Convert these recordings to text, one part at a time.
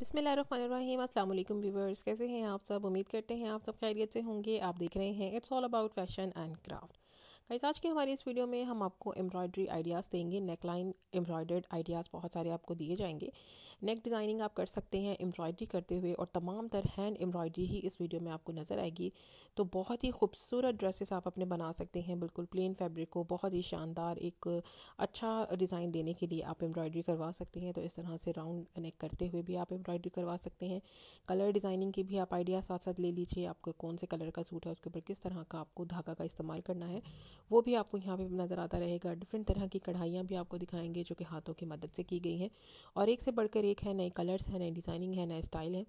बिसमीम असल व्यूवर्स कैसे हैं आप सब उम्मीद करते हैं आप सब खैरियत से होंगे आप देख रहे हैं it's all about fashion and craft guys आज के हमारे इस वीडियो में हम आपको एम्ब्रॉयडरी आइडियाज़ देंगे नेक लाइन एम्ब्रॉयडर्ड आइडियाज़ बहुत सारे आपको दिए जाएंगे नेक डिज़ाइनिंग आप कर सकते हैं एम्ब्रॉयडरी करते हुए और तमाम तर हैंड एम्ब्रॉयडरी ही इस वीडियो में आपको नज़र आएगी तो बहुत ही खूबसूरत ड्रेसेस आप अपने बना सकते हैं बिल्कुल प्लेन फैब्रिक को बहुत ही शानदार एक अच्छा डिज़ाइन देने के लिए आप एम्ब्रॉयडरी करवा सकते हैं तो इस तरह से राउंड नेक करते हुए भी आप एम्ब्रॉयडरी करवा सकते हैं कलर डिज़ाइनिंग की भी आप आइडिया साथ साथ ले लीजिए आपको कौन से कलर का सूट है उसके ऊपर किस तरह का आपको धागा का इस्तेमाल करना है वो भी आपको यहाँ पे नज़र आता रहेगा डिफरेंट तरह की कढ़ाइयाँ भी आपको दिखाएंगे जो कि हाथों की मदद से की गई हैं और एक से बढ़कर एक है नए कलर्स हैं नए डिज़ाइनिंग है नए स्टाइल है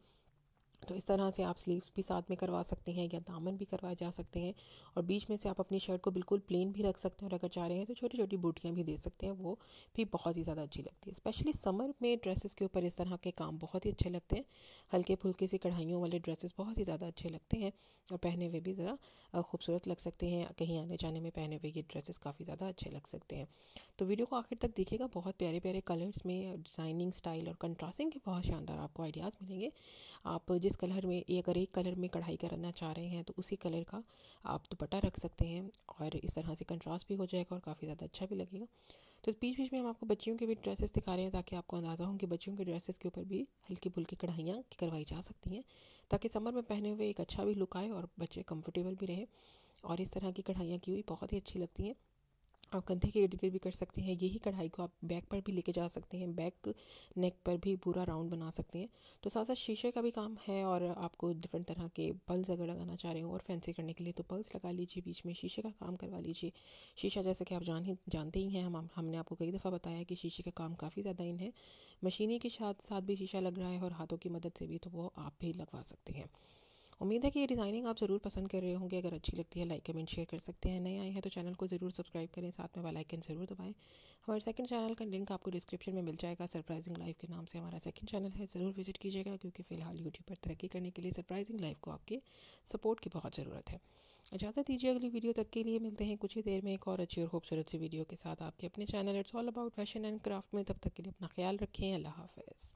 तो इस तरह से आप स्लीव्स भी साथ में करवा सकते हैं या दामन भी करवाए जा सकते हैं और बीच में से आप अपनी शर्ट को बिल्कुल प्लेन भी रख सकते हैं और अगर चाह रहे हैं तो छोटी छोटी बूटियाँ भी दे सकते हैं वो भी बहुत ही ज़्यादा अच्छी लगती है स्पेशली समर में ड्रेसेस के ऊपर इस तरह के काम बहुत ही अच्छे लगते हैं हल्के फुल्के से कढ़ाइयों वाले ड्रेसेस बहुत ही ज़्यादा अच्छे लगते हैं और पहने हुए भी ज़रा खूबसूरत लग सकते हैं कहीं आने जाने में पहने हुए ये ड्रेसेस काफ़ी ज़्यादा अच्छे लग सकते हैं तो वीडियो को आखिर तक देखिएगा बहुत प्यारे प्यारे कलर्स में डिज़ाइनिंग स्टाइल और कंट्रास्टिंग के बहुत शानदार आपको आइडियाज़ मिलेंगे आप जिस कलर में ये अगर एक कलर में कढ़ाई करना चाह रहे हैं तो उसी कलर का आप दुपट्टा रख सकते हैं और इस तरह से कंट्रास्ट भी हो जाएगा और काफ़ी ज़्यादा अच्छा भी लगेगा तो बीच बीच में हम आपको बच्चियों के भी ड्रेसेस दिखा रहे हैं ताकि आपको अंदाज़ा हो कि बच्चियों के ड्रेसेस के ऊपर भी हल्की फुल्की कढ़ाइयाँ करवाई जा सकती हैं ताकि समर में पहने हुए एक अच्छा भी लुक आए और बच्चे कम्फर्टेबल भी रहें और इस तरह की कढ़ाइयाँ की हुई बहुत ही अच्छी लगती हैं आप कंधे के इर्द गिर्द भी कर सकते हैं यही कढ़ाई को आप बैक पर भी लेके जा सकते हैं बैक नेक पर भी पूरा राउंड बना सकते हैं तो साथ साथ शीशे का भी काम है और आपको डिफरेंट तरह के पल्स अगर लगाना चाह रहे हो और फैंसी करने के लिए तो पल्स लगा लीजिए बीच में शीशे का काम करवा लीजिए शीशा जैसे कि आप जान ही जानते ही हैं हम हमने आपको कई दफ़ा बताया कि शीशे का काम काफ़ी ज़्यादा इन है मशीनी के साथ साथ भी शीशा लग रहा है और हाथों की मदद से भी तो वो आप भी लगवा सकते हैं उम्मीद है कि ये डिज़ाइनिंग आप ज़रूर पसंद कर रहे होंगे अगर अच्छी लगती है लाइक कमेंट शेयर कर सकते हैं नए आए हैं तो चैनल को ज़रूर सब्सक्राइब करें साथ में वाला आइकन ज़रूर दबाएं हमारे सेकंड चैनल का लिंक आपको डिस्क्रिप्शन में मिल जाएगा सरप्राइजिंग लाइफ के नाम से हमारा सेकंड चैनल है ज़रूर विजिट कीजिएगा क्योंकि फ़िलहाल यूट्यूब पर तरक्की करने के लिए सरप्राइजिंग लाइफ को आपके सपोर्ट की बहुत ज़रूरत है इजाज़त दीजिए अगली वीडियो तक के लिए मिलते हैं कुछ ही देर में एक और अच्छी और खूबसूरत सी वीडियो के साथ आपके अपने channel it's all about fashion and craft में तब तक के लिए अपना ख्याल रखें अल्लाह हाफिज़